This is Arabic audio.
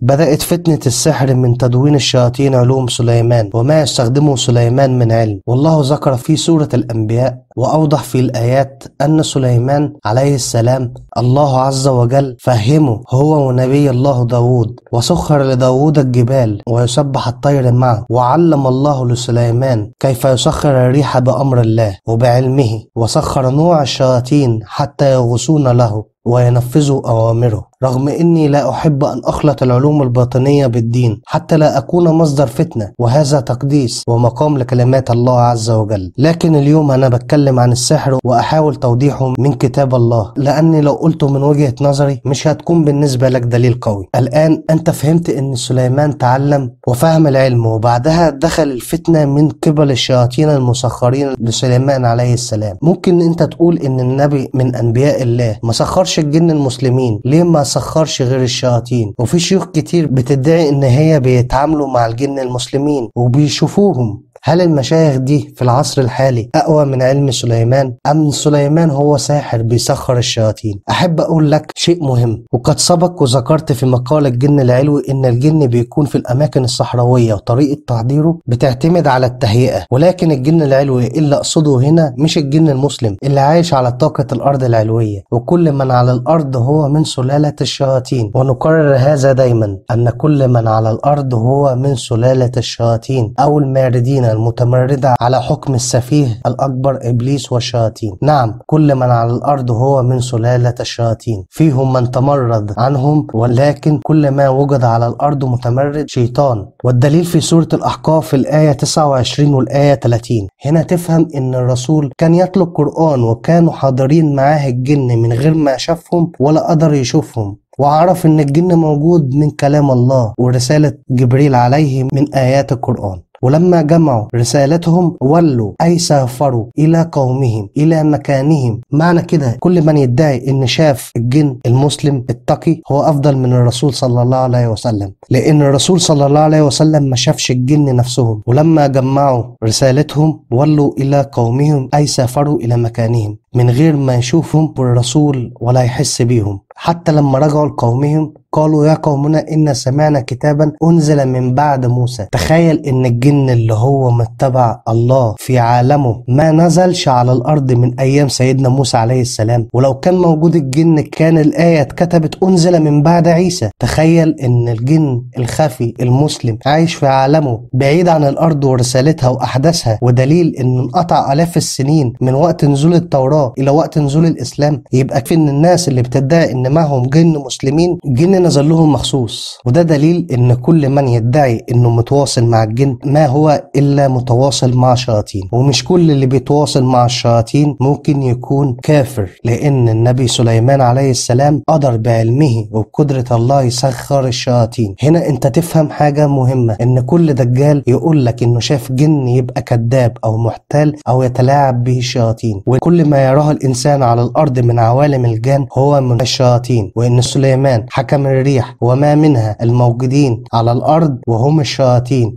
بدأت فتنة السحر من تدوين الشياطين علوم سليمان وما يستخدمه سليمان من علم والله ذكر في سورة الأنبياء وأوضح في الآيات أن سليمان عليه السلام الله عز وجل فهمه هو ونبي الله داود وسخر لداود الجبال ويسبح الطير معه وعلم الله لسليمان كيف يسخر الريح بأمر الله وبعلمه وسخر نوع الشياطين حتى يغوصون له وينفذوا أوامره رغم أني لا أحب أن أخلط العلوم الباطنية بالدين حتى لا أكون مصدر فتنة وهذا تقديس ومقام لكلمات الله عز وجل لكن اليوم أنا بتكلم أتكلم عن السحر وأحاول توضيحه من كتاب الله لأني لو قلته من وجهة نظري مش هتكون بالنسبة لك دليل قوي الآن أنت فهمت أن سليمان تعلم وفهم العلم وبعدها دخل الفتنة من قبل الشياطين المسخرين لسليمان عليه السلام ممكن أنت تقول أن النبي من أنبياء الله ما سخرش الجن المسلمين ليه ما سخرش غير الشياطين وفي شيوخ كتير بتدعي أن هي بيتعاملوا مع الجن المسلمين وبيشوفوهم هل المشايخ دي في العصر الحالي أقوى من علم سليمان أم سليمان هو ساحر بيسخر الشياطين أحب أقول لك شيء مهم وقد سبق وذكرت في مقال الجن العلوي إن الجن بيكون في الأماكن الصحراوية وطريقة تحضيره بتعتمد على التهيئة ولكن الجن العلوي اللي أقصده هنا مش الجن المسلم اللي عايش على طاقة الأرض العلوية وكل من على الأرض هو من سلالة الشياطين ونكرر هذا دايما أن كل من على الأرض هو من سلالة الشياطين أو الماردين المتمردة على حكم السفيه الأكبر إبليس والشياطين نعم كل من على الأرض هو من سلالة الشياطين فيهم من تمرد عنهم ولكن كل ما وجد على الأرض متمرد شيطان والدليل في سورة الأحقاف الآية 29 والآية 30 هنا تفهم إن الرسول كان يطلق قرآن وكانوا حاضرين معاه الجن من غير ما شافهم ولا قدر يشوفهم وعرف ان الجن موجود من كلام الله ورسالة جبريل عليه من آيات القرآن ولما جمعوا رسالتهم ولوا أي سافروا إلى قومهم إلى مكانهم معنى كده كل من يدعي إن شاف الجن المسلم التقي هو أفضل من الرسول صلى الله عليه وسلم لأن الرسول صلى الله عليه وسلم ما شافش الجن نفسهم ولما جمعوا رسالتهم ولوا إلى قومهم أي سافروا إلى مكانهم من غير ما يشوفهم الرسول ولا يحس بيهم حتى لما رجعوا لقومهم قالوا يا قومنا إن سمعنا كتابا أنزل من بعد موسى تخيل إن الجن اللي هو متبع الله في عالمه ما نزلش على الأرض من أيام سيدنا موسى عليه السلام ولو كان موجود الجن كان الآية اتكتبت أنزل من بعد عيسى تخيل إن الجن الخفي المسلم عايش في عالمه بعيد عن الأرض ورسالتها وأحداثها ودليل إن انقطع آلاف السنين من وقت نزول التوراة إلى وقت نزول الإسلام يبقى في إن الناس اللي بتدعي إن معهم جن مسلمين جن نزل لهم مخصوص وده دليل ان كل من يدعي انه متواصل مع الجن ما هو الا متواصل مع الشياطين ومش كل اللي بيتواصل مع الشياطين ممكن يكون كافر لان النبي سليمان عليه السلام قدر بعلمه وبقدرة الله يسخر الشياطين هنا انت تفهم حاجة مهمة ان كل دجال يقول لك انه شاف جن يبقى كذاب او محتال او يتلاعب به الشياطين وكل ما يراه الانسان على الارض من عوالم الجن هو من الشياطين وان سليمان حكم الريح وما منها الموجودين على الأرض وهم الشياطين